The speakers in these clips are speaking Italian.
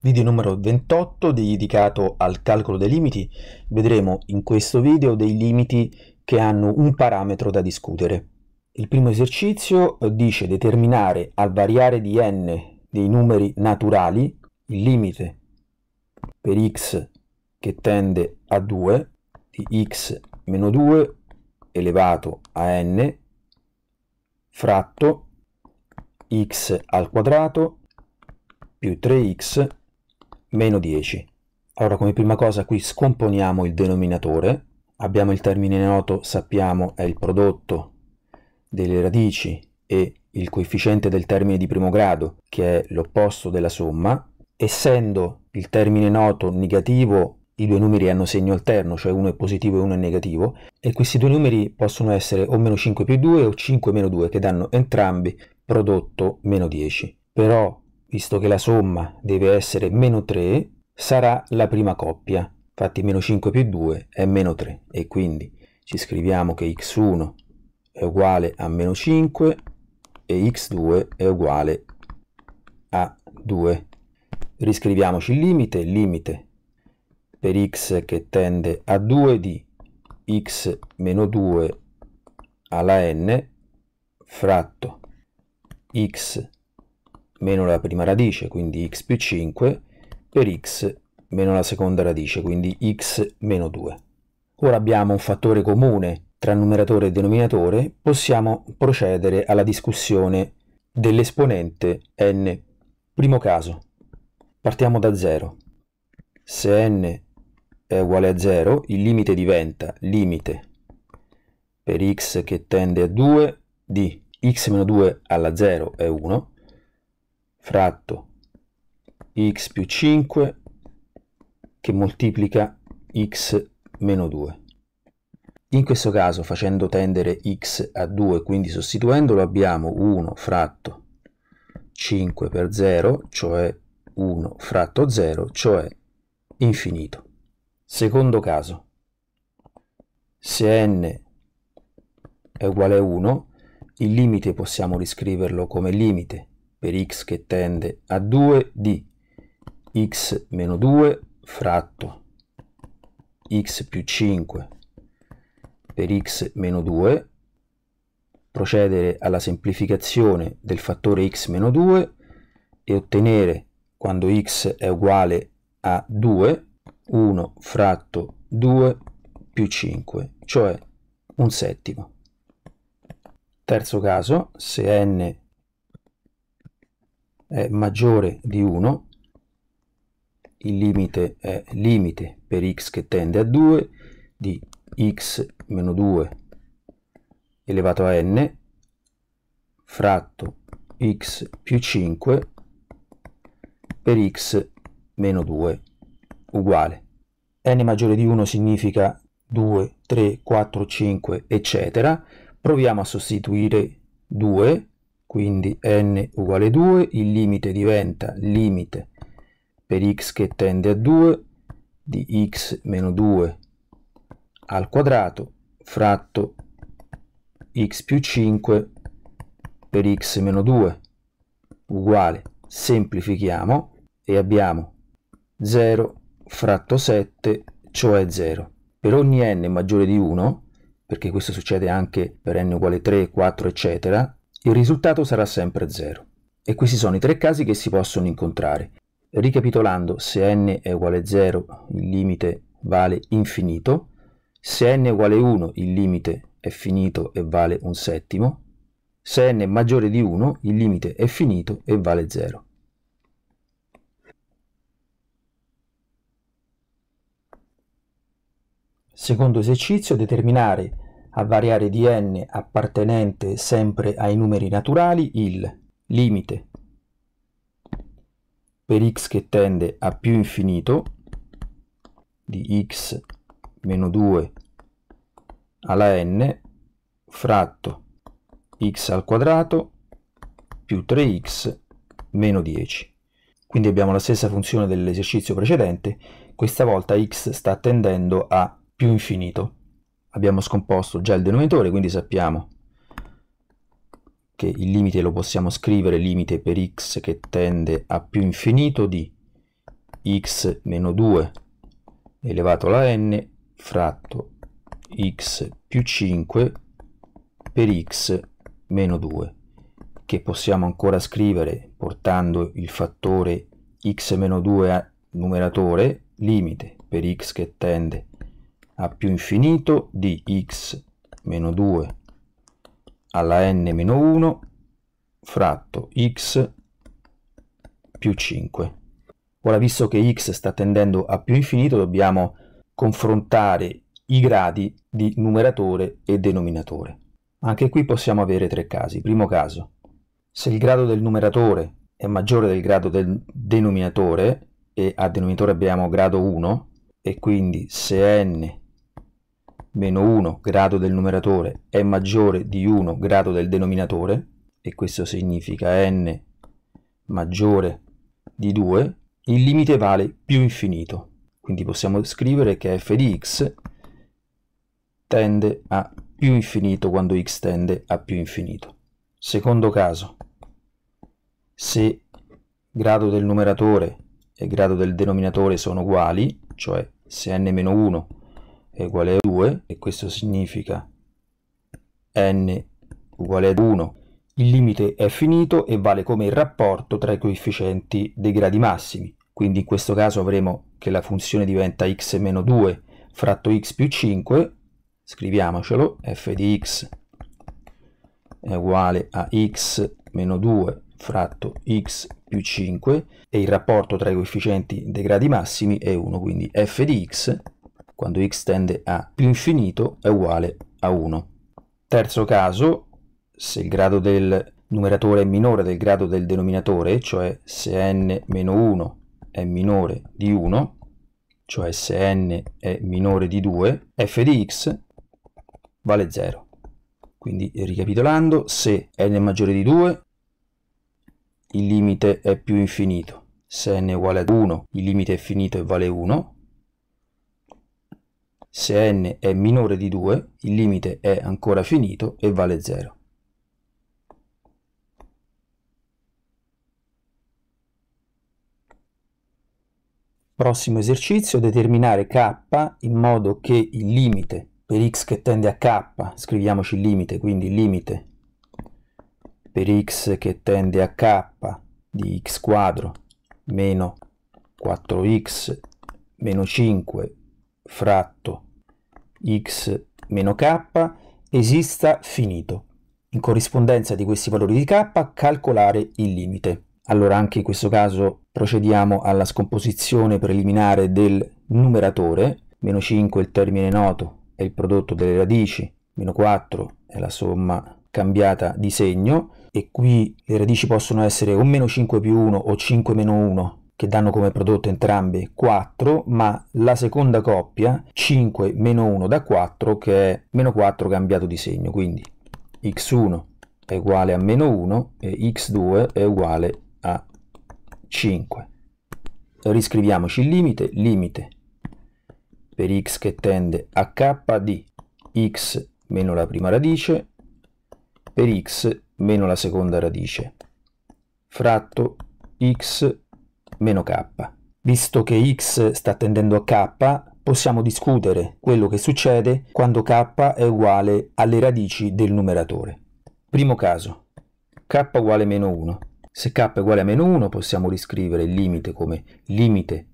Video numero 28 dedicato al calcolo dei limiti. Vedremo in questo video dei limiti che hanno un parametro da discutere. Il primo esercizio eh, dice determinare al variare di n dei numeri naturali il limite per x che tende a 2 di x meno 2 elevato a n fratto x al quadrato più 3x meno 10. Allora come prima cosa qui scomponiamo il denominatore, abbiamo il termine noto, sappiamo è il prodotto delle radici e il coefficiente del termine di primo grado, che è l'opposto della somma, essendo il termine noto negativo i due numeri hanno segno alterno, cioè uno è positivo e uno è negativo, e questi due numeri possono essere o meno 5 più 2 o 5 meno 2, che danno entrambi prodotto meno 10. Però visto che la somma deve essere meno 3, sarà la prima coppia. Infatti meno 5 più 2 è meno 3 e quindi ci scriviamo che x1 è uguale a meno 5 e x2 è uguale a 2. Riscriviamoci il limite, limite per x che tende a 2 di x meno 2 alla n fratto x meno la prima radice, quindi x più 5, per x meno la seconda radice, quindi x meno 2. Ora abbiamo un fattore comune tra numeratore e denominatore, possiamo procedere alla discussione dell'esponente n. Primo caso, partiamo da 0. Se n è uguale a 0, il limite diventa limite per x che tende a 2 di x meno 2 alla 0 è 1 fratto x più 5 che moltiplica x meno 2. In questo caso facendo tendere x a 2, quindi sostituendolo, abbiamo 1 fratto 5 per 0, cioè 1 fratto 0, cioè infinito. Secondo caso, se n è uguale a 1, il limite possiamo riscriverlo come limite per x che tende a 2 di x meno 2 fratto x più 5 per x meno 2, procedere alla semplificazione del fattore x meno 2 e ottenere quando x è uguale a 2, 1 fratto 2 più 5, cioè un settimo. Terzo caso, se n è maggiore di 1, il limite è limite per x che tende a 2 di x meno 2 elevato a n fratto x più 5 per x meno 2 uguale. n maggiore di 1 significa 2, 3, 4, 5, eccetera. Proviamo a sostituire 2 quindi n uguale 2, il limite diventa limite per x che tende a 2 di x meno 2 al quadrato fratto x più 5 per x meno 2 uguale semplifichiamo e abbiamo 0 fratto 7 cioè 0 per ogni n maggiore di 1 perché questo succede anche per n uguale 3 4 eccetera il risultato sarà sempre 0. E questi sono i tre casi che si possono incontrare. Ricapitolando, se n è uguale a 0 il limite vale infinito, se n è uguale a 1 il limite è finito e vale un settimo, se n è maggiore di 1 il limite è finito e vale 0. Secondo esercizio, determinare a variare di n appartenente sempre ai numeri naturali il limite per x che tende a più infinito di x meno 2 alla n fratto x al quadrato più 3x meno 10. Quindi abbiamo la stessa funzione dell'esercizio precedente, questa volta x sta tendendo a più infinito abbiamo scomposto già il denominatore, quindi sappiamo che il limite lo possiamo scrivere limite per x che tende a più infinito di x meno 2 elevato alla n fratto x più 5 per x meno 2 che possiamo ancora scrivere portando il fattore x meno 2 a numeratore limite per x che tende a più infinito di x meno 2 alla n meno 1 fratto x più 5. Ora, visto che x sta tendendo a più infinito, dobbiamo confrontare i gradi di numeratore e denominatore. Anche qui possiamo avere tre casi. Primo caso, se il grado del numeratore è maggiore del grado del denominatore, e a denominatore abbiamo grado 1, e quindi se n meno 1 grado del numeratore è maggiore di 1 grado del denominatore, e questo significa n maggiore di 2, il limite vale più infinito. Quindi possiamo scrivere che f di x tende a più infinito quando x tende a più infinito. Secondo caso, se grado del numeratore e grado del denominatore sono uguali, cioè se n-1 è uguale a 2 e questo significa n uguale a 1. Il limite è finito e vale come il rapporto tra i coefficienti dei gradi massimi. Quindi in questo caso avremo che la funzione diventa x meno 2 fratto x più 5, scriviamocelo, f di x è uguale a x meno 2 fratto x più 5 e il rapporto tra i coefficienti dei gradi massimi è 1, quindi f di x quando x tende a più infinito è uguale a 1. Terzo caso, se il grado del numeratore è minore del grado del denominatore, cioè se n-1 è minore di 1, cioè se n è minore di 2, f di x vale 0. Quindi ricapitolando, se n è maggiore di 2, il limite è più infinito. Se n è uguale a 1, il limite è finito e vale 1. Se n è minore di 2, il limite è ancora finito e vale 0. Prossimo esercizio, determinare k in modo che il limite per x che tende a k, scriviamoci il limite, quindi il limite per x che tende a k di x quadro meno 4x meno 5 fratto x meno k esista finito. In corrispondenza di questi valori di k calcolare il limite. Allora anche in questo caso procediamo alla scomposizione preliminare del numeratore, meno 5 è il termine noto è il prodotto delle radici, meno 4 è la somma cambiata di segno e qui le radici possono essere o meno 5 più 1 o 5 meno 1 che danno come prodotto entrambe 4, ma la seconda coppia 5 meno 1 da 4 che è meno 4 cambiato di segno, quindi x1 è uguale a meno 1 e x2 è uguale a 5. Riscriviamoci il limite, limite per x che tende a k di x meno la prima radice per x meno la seconda radice fratto x meno k. Visto che x sta tendendo a k, possiamo discutere quello che succede quando k è uguale alle radici del numeratore. Primo caso, k uguale a meno 1. Se k è uguale a meno 1 possiamo riscrivere il limite come limite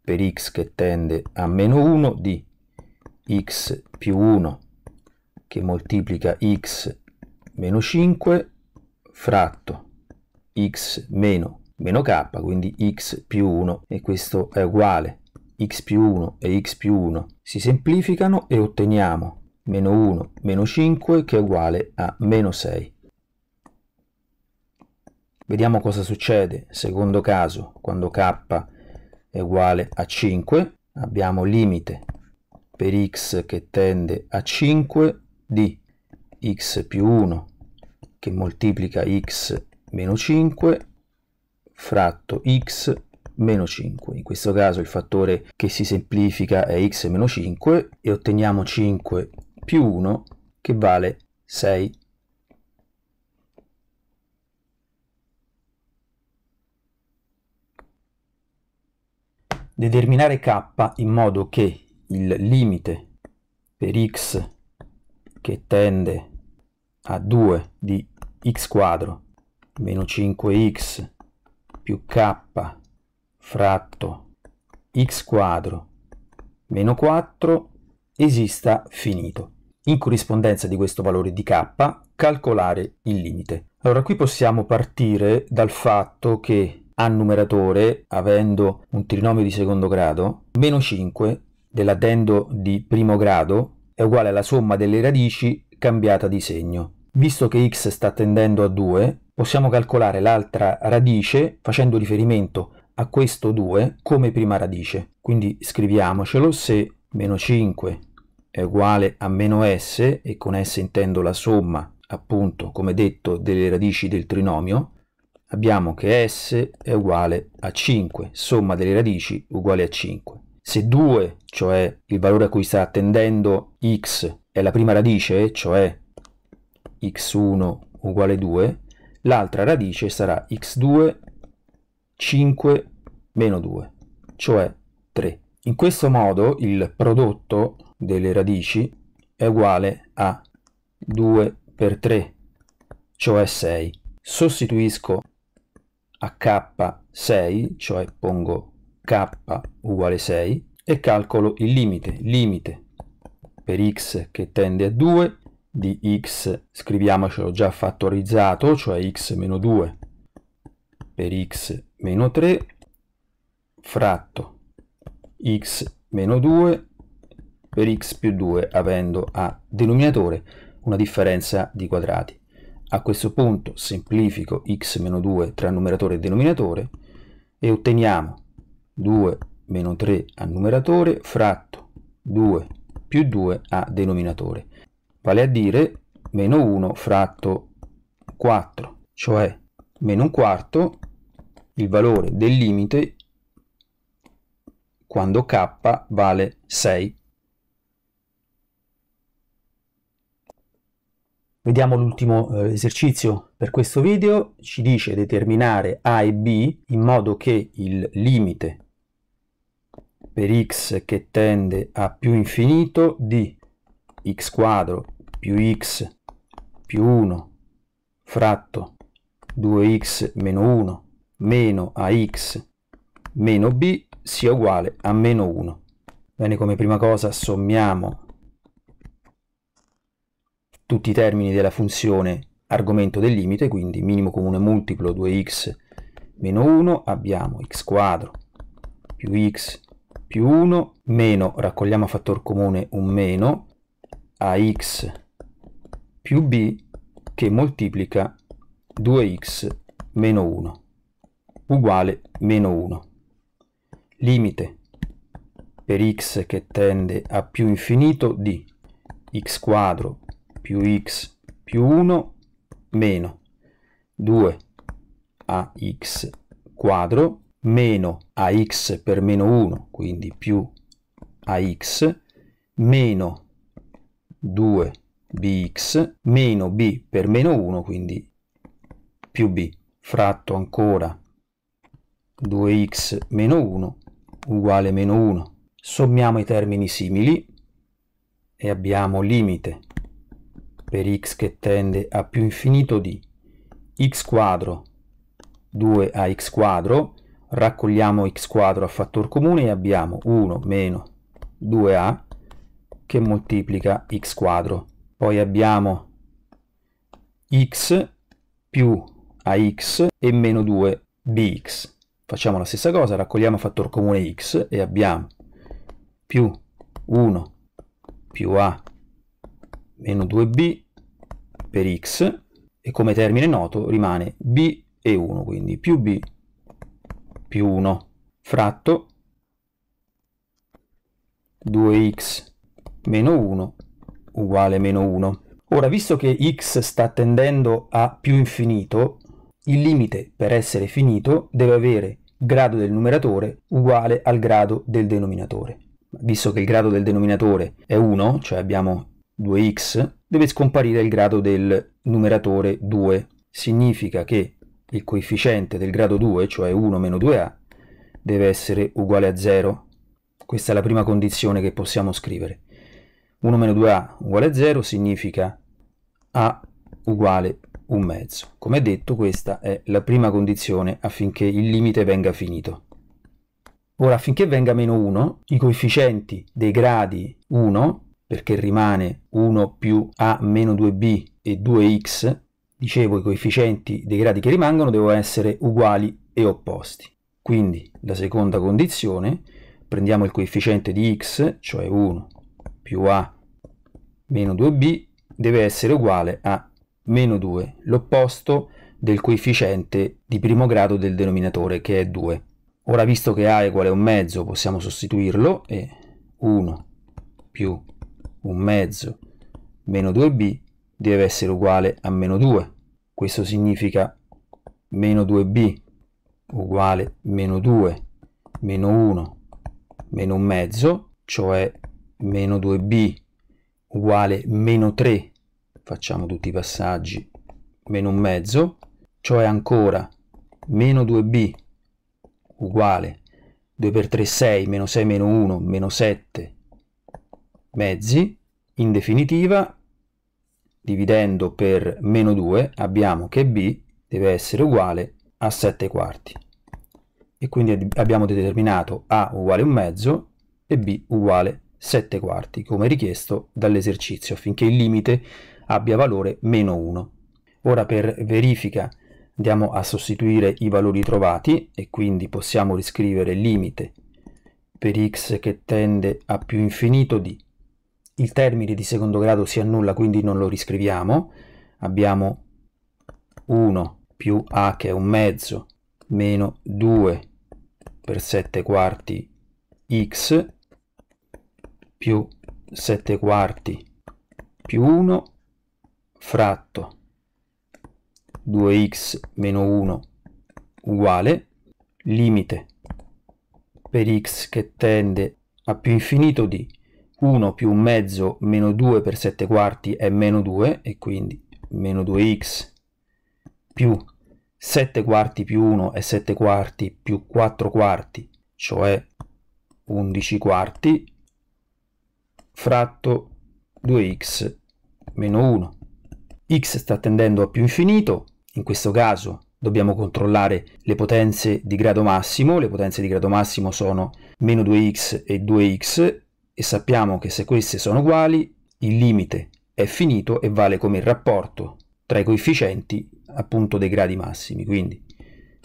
per x che tende a meno 1 di x più 1 che moltiplica x meno 5 fratto x meno meno k, quindi x più 1 e questo è uguale x più 1 e x più 1 si semplificano e otteniamo meno 1 meno 5 che è uguale a meno 6. Vediamo cosa succede. Secondo caso, quando k è uguale a 5, abbiamo limite per x che tende a 5 di x più 1 che moltiplica x meno 5 fratto x meno 5. In questo caso il fattore che si semplifica è x meno 5 e otteniamo 5 più 1 che vale 6. Determinare k in modo che il limite per x che tende a 2 di x quadro meno 5x più k fratto x quadro meno 4 esista finito. In corrispondenza di questo valore di k, calcolare il limite. Allora qui possiamo partire dal fatto che a numeratore, avendo un trinomio di secondo grado, meno 5 dell'addendo di primo grado è uguale alla somma delle radici cambiata di segno. Visto che x sta tendendo a 2, Possiamo calcolare l'altra radice facendo riferimento a questo 2 come prima radice. Quindi scriviamocelo se meno 5 è uguale a meno s e con s intendo la somma appunto come detto delle radici del trinomio abbiamo che s è uguale a 5 somma delle radici uguale a 5 se 2 cioè il valore a cui sta attendendo x è la prima radice cioè x1 uguale 2 l'altra radice sarà x2 5 meno 2, cioè 3. In questo modo il prodotto delle radici è uguale a 2 per 3, cioè 6. Sostituisco a k6, cioè pongo k uguale 6, e calcolo il limite, limite per x che tende a 2 di x, scriviamocelo già fattorizzato, cioè x-2 meno per x-3 meno fratto x-2 meno per x più 2 avendo a denominatore una differenza di quadrati. A questo punto semplifico x-2 meno tra numeratore e denominatore e otteniamo 2 meno 3 a numeratore fratto 2 più 2 a denominatore vale a dire meno 1 fratto 4, cioè meno un quarto il valore del limite quando k vale 6. Vediamo l'ultimo eh, esercizio per questo video. Ci dice determinare a e b in modo che il limite per x che tende a più infinito di x quadro più x più 1 fratto 2x meno 1 meno ax meno b sia uguale a meno 1. Bene, come prima cosa sommiamo tutti i termini della funzione argomento del limite, quindi minimo comune multiplo 2x meno 1, abbiamo x quadro più x più 1, meno, raccogliamo a fattore comune un meno, ax più b che moltiplica 2x meno 1 uguale meno 1. Limite per x che tende a più infinito di x quadro più x più 1 meno 2 a x quadro meno ax per meno 1, quindi più ax meno 2 bx meno b per meno 1, quindi più b, fratto ancora 2x meno 1 uguale meno 1. Sommiamo i termini simili e abbiamo limite per x che tende a più infinito di x quadro 2 a x quadro, raccogliamo x quadro a fattore comune e abbiamo 1 meno 2a che moltiplica x quadro poi abbiamo x più ax e meno 2 bx. Facciamo la stessa cosa, raccogliamo fattore comune x e abbiamo più 1 più a meno 2b per x e come termine noto rimane b e 1, quindi più b più 1 fratto 2x meno 1 uguale meno 1. Ora, visto che x sta tendendo a più infinito, il limite per essere finito deve avere grado del numeratore uguale al grado del denominatore. Visto che il grado del denominatore è 1, cioè abbiamo 2x, deve scomparire il grado del numeratore 2. Significa che il coefficiente del grado 2, cioè 1 meno 2a, deve essere uguale a 0. Questa è la prima condizione che possiamo scrivere. 1 meno 2a uguale a 0 significa a uguale 1 mezzo. Come detto questa è la prima condizione affinché il limite venga finito. Ora affinché venga meno 1 i coefficienti dei gradi 1 perché rimane 1 più a meno 2b e 2x dicevo i coefficienti dei gradi che rimangono devono essere uguali e opposti. Quindi la seconda condizione prendiamo il coefficiente di x cioè 1 più a meno 2b deve essere uguale a meno 2, l'opposto del coefficiente di primo grado del denominatore che è 2. Ora visto che a è uguale a un mezzo possiamo sostituirlo e 1 più un mezzo meno 2b deve essere uguale a meno 2. Questo significa meno 2b uguale meno 2 meno 1 meno un mezzo, cioè meno 2b uguale meno 3, facciamo tutti i passaggi, meno un mezzo, cioè ancora meno 2b uguale 2 per 3 6, meno 6 meno 1, meno 7 mezzi, in definitiva dividendo per meno 2 abbiamo che b deve essere uguale a 7 quarti e quindi abbiamo determinato a uguale un mezzo e b uguale 7 quarti, come richiesto dall'esercizio, affinché il limite abbia valore meno 1. Ora per verifica andiamo a sostituire i valori trovati e quindi possiamo riscrivere limite per x che tende a più infinito di il termine di secondo grado si annulla quindi non lo riscriviamo abbiamo 1 più a che è un mezzo meno 2 per 7 quarti x più 7 quarti più 1 fratto 2x meno 1 uguale limite per x che tende a più infinito di 1 più un mezzo meno 2 per 7 quarti è meno 2 e quindi meno 2x più 7 quarti più 1 è 7 quarti più 4 quarti cioè 11 quarti fratto 2x meno 1. x sta tendendo a più infinito, in questo caso dobbiamo controllare le potenze di grado massimo, le potenze di grado massimo sono meno 2x e 2x e sappiamo che se queste sono uguali il limite è finito e vale come il rapporto tra i coefficienti appunto dei gradi massimi, quindi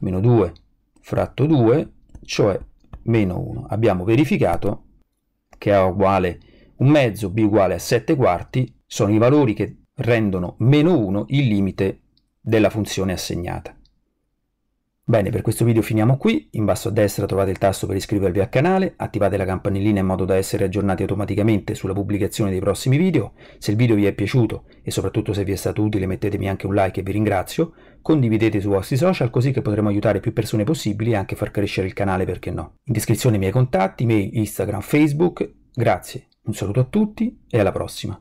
meno 2 fratto 2, cioè meno 1. Abbiamo verificato che è uguale un mezzo b uguale a 7 quarti sono i valori che rendono meno 1 il limite della funzione assegnata. Bene, per questo video finiamo qui, in basso a destra trovate il tasto per iscrivervi al canale, attivate la campanellina in modo da essere aggiornati automaticamente sulla pubblicazione dei prossimi video, se il video vi è piaciuto e soprattutto se vi è stato utile mettetemi anche un like e vi ringrazio, condividete sui vostri social così che potremo aiutare più persone possibili e anche far crescere il canale perché no. In descrizione i miei contatti, mail, Instagram, Facebook, grazie. Un saluto a tutti e alla prossima.